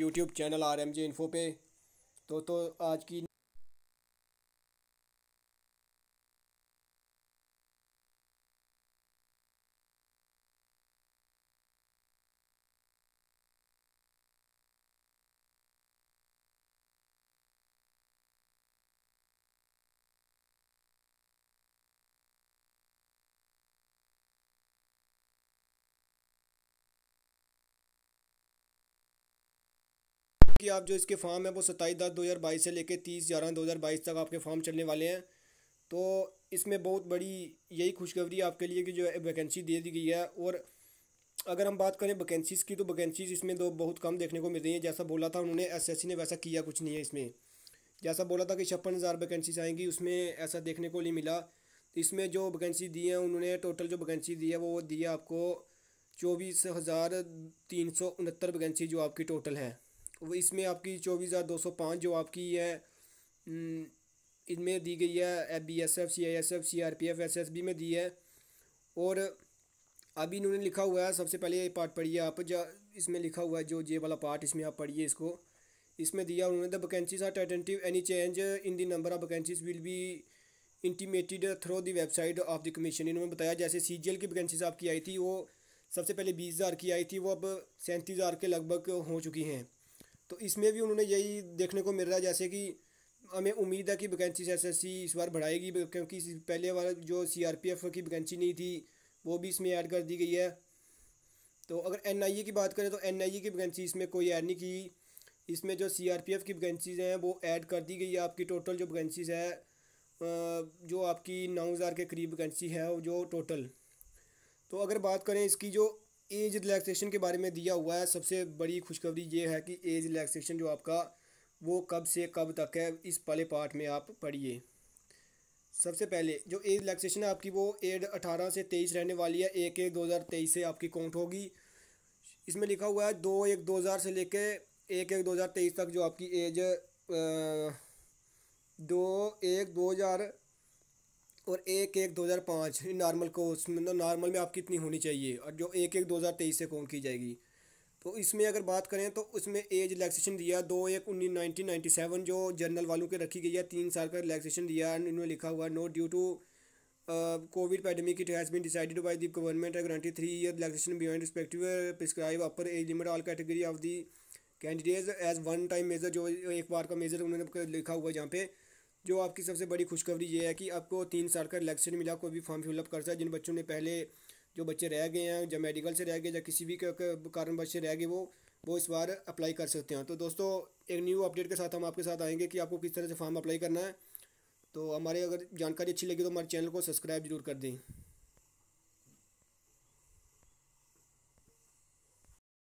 YouTube channel R M J info पे तो तो आज की कि आप जो इसके फॉर्म है वो सत्ताईस दस दो हज़ार बाईस से लेकर तीस ग्यारह दो हज़ार बाईस तक आपके फॉर्म चलने वाले हैं तो इसमें बहुत बड़ी यही खुशखबरी आपके लिए कि जो वैकेंसी दे दी गई है और अगर हम बात करें वैकेंसीज़ की तो वैकेंसीज़ इसमें दो बहुत कम देखने को मिल रही हैं जैसा बोला था उन्होंने सी ने वैसा किया कुछ नहीं है इसमें जैसा बोला था कि छप्पन हज़ार वैकेंसीज आएंगी उसमें ऐसा देखने को नहीं मिला इसमें जो वैकेंसी दी है उन्होंने टोटल जो वैकेंसी दी है वो दी है आपको चौबीस हज़ार तीन सौ उनहत्तर वैकेंसी जो आपकी टोटल है इसमें आपकी चौबीस हज़ार दो सौ पाँच जो आपकी है इनमें दी गई है F B S F C I S F C R P F S S B में दी है और अभी इन्होंने लिखा हुआ है सबसे पहले ये पार्ट पढ़िए आप जो इसमें लिखा हुआ है जो ये वाला पार्ट इसमें आप पढ़िए इसको इसमें दिया उन्होंने the vacancies are tentative any change in the number of vacancies will be intimated through the website of the commission इन्होंने बताया जैसे सी जी एल की वैकेंसीज आपकी आई थी वो सबसे पहले बीस हज़ार की आई थी वो अब सैंतीस हज़ार के लगभग हो चुकी हैं तो इसमें भी उन्होंने यही देखने को मिल रहा है जैसे कि हमें उम्मीद है कि वैकेंसी एस इस बार बढ़ाएगी क्योंकि पहले बार जो सी की वैकेंसी नहीं थी वो भी इसमें ऐड कर दी गई है तो अगर एन की बात करें तो एन की वैकेंसी इसमें कोई ऐड नहीं की इसमें जो सी की वैकेंसीज़ हैं वो ऐड कर दी गई है आपकी टोटल जो वैकेंसीज़ है जो आपकी नौ हज़ार के करीब वैकेंसी है जो टोटल तो अगर बात करें इसकी जो एज रिलैक्सेशन के बारे में दिया हुआ है सबसे बड़ी खुशखबरी ये है कि एज रिलैक्सेशन जो आपका वो कब से कब तक है इस पहले पार्ट में आप पढ़िए सबसे पहले जो एज रिलैक्सेशन है आपकी वो एड अठारह से तेईस रहने वाली है एक एक दो हज़ार तेईस से आपकी काउंट होगी इसमें लिखा हुआ है दो एक दो हज़ार से लेके एक एक दो हज़ार तेईस तक जो आपकी एज दो एक दो हज़ार और एक एक दो हज़ार पाँच नॉर्मल को नॉर्मल में आपकी इतनी होनी चाहिए और जो एक एक दो हज़ार तेईस से कॉम की जाएगी तो इसमें अगर बात करें तो उसमें एज रिलैक्सेशन दिया दो एक उन्नीस नाइनटीन नाइन्टी सेवन जो जनरल वालों के रखी गई है तीन साल का रिलैक्सेशन दिया उन्होंने लिखा हुआ no due to covid pandemic it has been decided by the government granted three year relaxation beyond respective prescribed upper age limit all category of the candidate as one time measure जो एक बार का major उन्होंने लिखा हुआ जहाँ पे जो आपकी सबसे बड़ी खुशखबरी ये है कि आपको तीन साल का रिलेक्शन मिला कोई भी फॉर्म फिलअप कर सकता जिन बच्चों ने पहले जो बच्चे रह गए हैं जब मेडिकल से रह गए या किसी भी कारण बच्चे रह गए वो वो इस बार अप्लाई कर सकते हैं तो दोस्तों एक न्यू अपडेट के साथ हम आपके साथ आएंगे कि आपको किस तरह से फॉर्म अप्लाई करना है तो हमारे अगर जानकारी अच्छी लगी तो हमारे चैनल को सब्सक्राइब जरूर कर दें